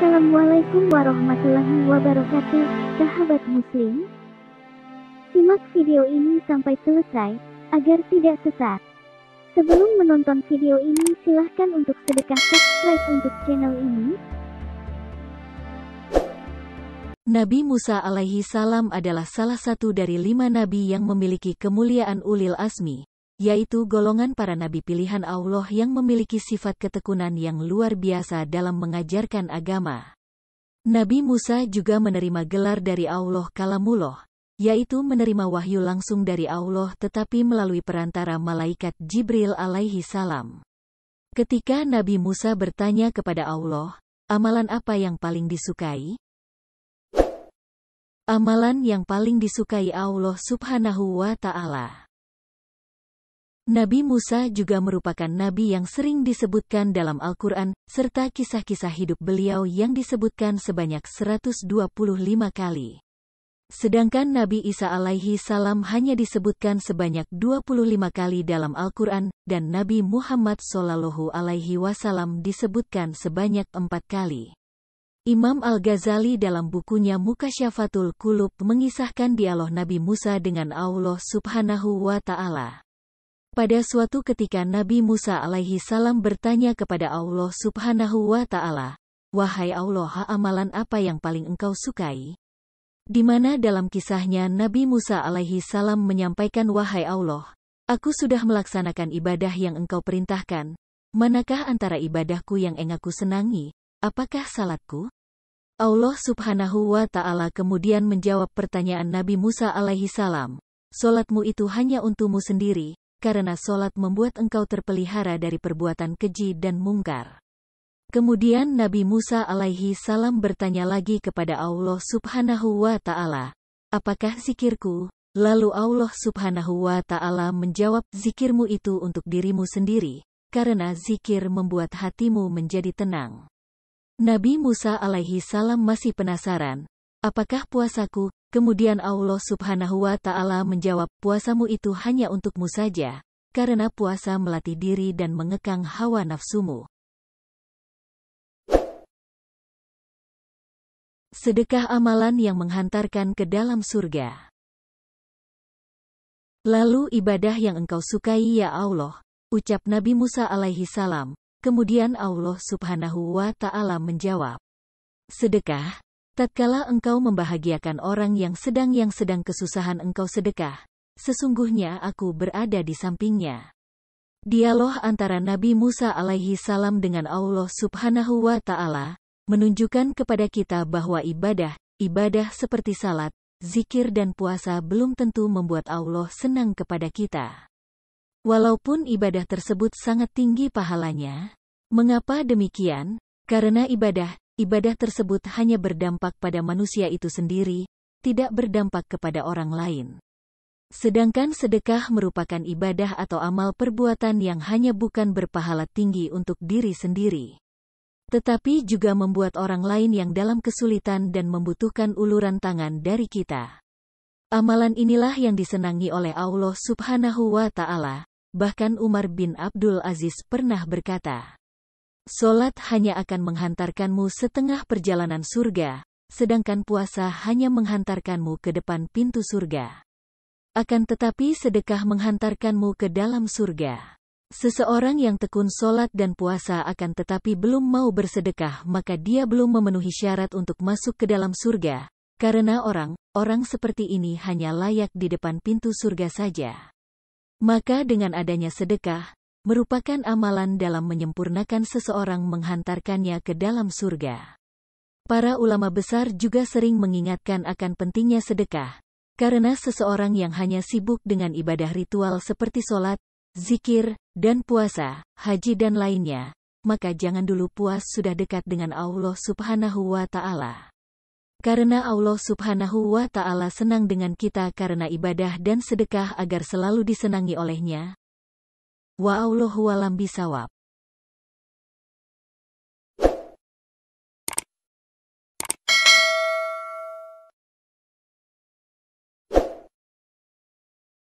Assalamualaikum warahmatullahi wabarakatuh, sahabat muslim. Simak video ini sampai selesai, agar tidak sesat. Sebelum menonton video ini silahkan untuk sedekah subscribe untuk channel ini. Nabi Musa alaihi salam adalah salah satu dari lima nabi yang memiliki kemuliaan ulil asmi, yaitu golongan para nabi pilihan Allah yang memiliki sifat ketekunan yang luar biasa dalam mengajarkan agama. Nabi Musa juga menerima gelar dari Allah Kalamullah, yaitu menerima wahyu langsung dari Allah tetapi melalui perantara malaikat Jibril alaihi salam. Ketika Nabi Musa bertanya kepada Allah, amalan apa yang paling disukai? Amalan yang paling disukai Allah subhanahu wa ta'ala. Nabi Musa juga merupakan nabi yang sering disebutkan dalam Al-Quran, serta kisah-kisah hidup beliau yang disebutkan sebanyak 125 kali. Sedangkan Nabi Isa alaihi salam hanya disebutkan sebanyak 25 kali dalam Al-Quran, dan Nabi Muhammad sallallahu alaihi wasallam disebutkan sebanyak empat kali. Imam Al-Ghazali dalam bukunya Mukasyafatul Kulub mengisahkan dialog Nabi Musa dengan Allah subhanahu wa ta'ala. Pada suatu ketika Nabi Musa alaihi salam bertanya kepada Allah subhanahu wa ta'ala, Wahai Allah amalan apa yang paling engkau sukai? Di mana dalam kisahnya Nabi Musa alaihi salam menyampaikan Wahai Allah, aku sudah melaksanakan ibadah yang engkau perintahkan. Manakah antara ibadahku yang engaku senangi? Apakah salatku? Allah subhanahu wa ta'ala kemudian menjawab pertanyaan Nabi Musa alaihi salam. Solatmu itu hanya untukmu sendiri, karena solat membuat engkau terpelihara dari perbuatan keji dan mungkar. Kemudian Nabi Musa alaihi salam bertanya lagi kepada Allah subhanahu wa ta'ala, apakah zikirku? Lalu Allah subhanahu wa ta'ala menjawab, zikirmu itu untuk dirimu sendiri, karena zikir membuat hatimu menjadi tenang. Nabi Musa alaihi salam masih penasaran, apakah puasaku, Kemudian Allah subhanahu wa ta'ala menjawab, puasamu itu hanya untukmu saja, karena puasa melatih diri dan mengekang hawa nafsumu. Sedekah amalan yang menghantarkan ke dalam surga. Lalu ibadah yang engkau sukai ya Allah, ucap Nabi Musa alaihi salam. Kemudian Allah subhanahu wa ta'ala menjawab. Sedekah, Tatkala engkau membahagiakan orang yang sedang yang sedang kesusahan engkau sedekah, sesungguhnya aku berada di sampingnya. Dialog antara Nabi Musa alaihi salam dengan Allah subhanahu wa ta'ala, menunjukkan kepada kita bahwa ibadah, ibadah seperti salat, zikir dan puasa belum tentu membuat Allah senang kepada kita. Walaupun ibadah tersebut sangat tinggi pahalanya, mengapa demikian? Karena ibadah ibadah tersebut hanya berdampak pada manusia itu sendiri, tidak berdampak kepada orang lain. Sedangkan sedekah merupakan ibadah atau amal perbuatan yang hanya bukan berpahala tinggi untuk diri sendiri, tetapi juga membuat orang lain yang dalam kesulitan dan membutuhkan uluran tangan dari kita. Amalan inilah yang disenangi oleh Allah Subhanahu wa Ta'ala. Bahkan Umar bin Abdul Aziz pernah berkata, Solat hanya akan menghantarkanmu setengah perjalanan surga, sedangkan puasa hanya menghantarkanmu ke depan pintu surga. Akan tetapi sedekah menghantarkanmu ke dalam surga. Seseorang yang tekun solat dan puasa akan tetapi belum mau bersedekah maka dia belum memenuhi syarat untuk masuk ke dalam surga, karena orang, orang seperti ini hanya layak di depan pintu surga saja. Maka dengan adanya sedekah, merupakan amalan dalam menyempurnakan seseorang menghantarkannya ke dalam surga. Para ulama besar juga sering mengingatkan akan pentingnya sedekah, karena seseorang yang hanya sibuk dengan ibadah ritual seperti sholat, zikir, dan puasa, haji dan lainnya, maka jangan dulu puas sudah dekat dengan Allah subhanahu wa ta'ala. Karena Allah subhanahu wa ta'ala senang dengan kita karena ibadah dan sedekah agar selalu disenangi olehnya, Wa'aulohu walam bisawab.